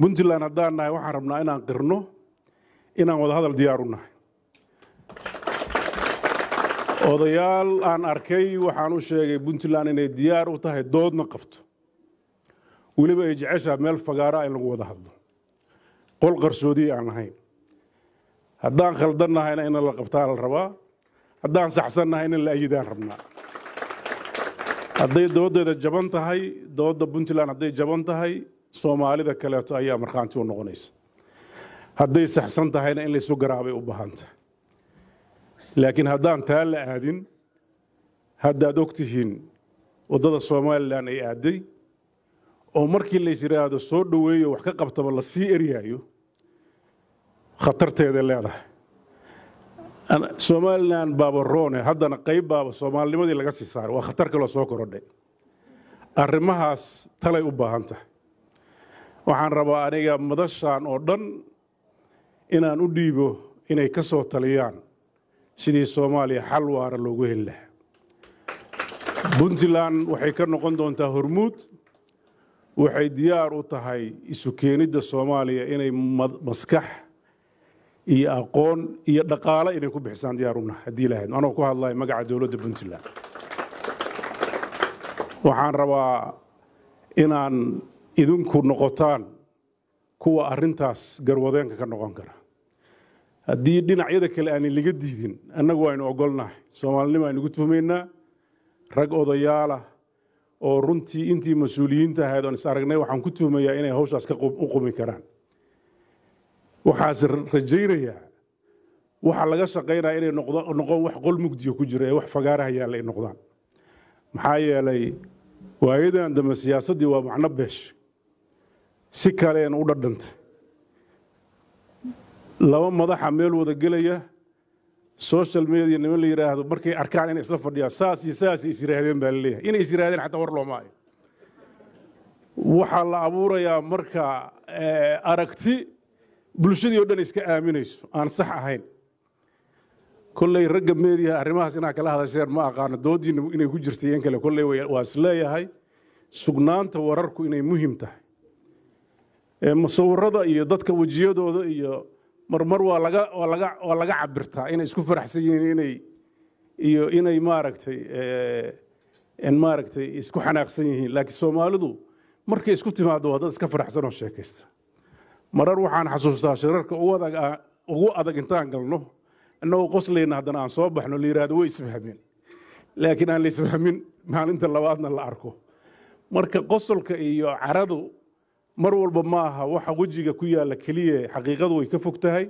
puntland haddaan nahay waxaan rabnaa inaan qirno inaan wadahadal diyaaru nahay odayaal aan arkay waxaan u sheegay puntland inay diyaar u tahay doodna qabto weliba ay jeceshaa meel fagaara in lagu wada hadlo qol qarsoodiyi aan lahayn haddaan khaldan nahayna inna la qabtaa la rabaa haddaan saxsan nahayna in la ayidaan rabnaa hadday dooddeeda jaban tahay doodda puntland hadday jaban tahay soomaalida kaleeto ayaa markhaanti u noqonaysa hadday saxsan tahayna in laysu garaabay u baahantahay laakiin haddaan taa la aadin haddaad og tihiin waddada somalilan ay aaday oo markii lays yidhaahdo soo dhoweeyo wax ka qabtaba la sii eryaayo khatarteeday leedahay somalilan baaba roone haddana qayb baaba soomaalinimadii laga sii saaray waa khatar kaloo soo korodhay arrimahaas talay u baahan tahay waxaan rabaa aniga madashaan oo dhan inaan u dhiibo inay ka soo taliyaan sidii soomaaliya xal waara loogu heli lahaa puntland waxay ka noqon doontaa hormuud waxay diyaar u tahay isu keenidda soomaaliya inay maskax iyo aqoon iyo dhaqaale inay ku bixisaan diyaaruna haddii lahayd anoo ku hadlaya magaca dowladda puntland waxaan rabaa inaan idinku noqotaan kuwa arintaas garwadeenka ka noqon kara haddii dhinacyada kale aanay laga diidin annagu aynu ogolnahay soomaalinimo aynugu tuhmaynaa rag odayaalah oo runtii intii mas-uuliyiinta ahayd oon is aragnay waxaan ku tuhmayaa inay hawshaas u qumi karaan waxaase rajaynayaa waxaa laga shaqaynaya inay noqon wax qol mugdiga ku jira ee wax fagaaraha yaalla ay noqdaan maxaa yeelay waayadan dambe siyaasaddii waa macno beesh si kaleena u dhadhantay laba madaxa meel wada gelaya social media niman la yidhaahdo markay arkaan inay isla fadhiyaan saas iyo saasay is yiraahdeen baa laleeyahay inay is yidhahdeen xataa war loomaayo waxaa la abuurayaa marka eh, aragti bulshadii oo dhan iska aaminayso aan sax ahayn kolley ragga meediaha arrimahaas inaad kala hadasheen ma aqaano doodiina inay ku jirtay in kale kolley waa isleeyahay sugnaanta wararku inay muhiim tahay musawirada iyo dadka wejiyadooda iyo marmar waa laga cabirtaa inay isku faraxsan yihiin inay iyo inay maaragtay maaragtay isku xanaaqsan yihiin laakiin soomaalidu markay isku timaado waa dad iska faraxsan oo sheekaysta marar waxaan xasuustaa shirarka ugu adag ah, intaan galno innagoo qoslayna haddana aan soo baxno layidhahdo way isfahmeen laakiin aan la isfahmin maalinta labaadna la arko marka qosolka iyo caradu mar walba ma aha waxa wejiga ku yaalla keliya xaqiiqadu way ka fog tahay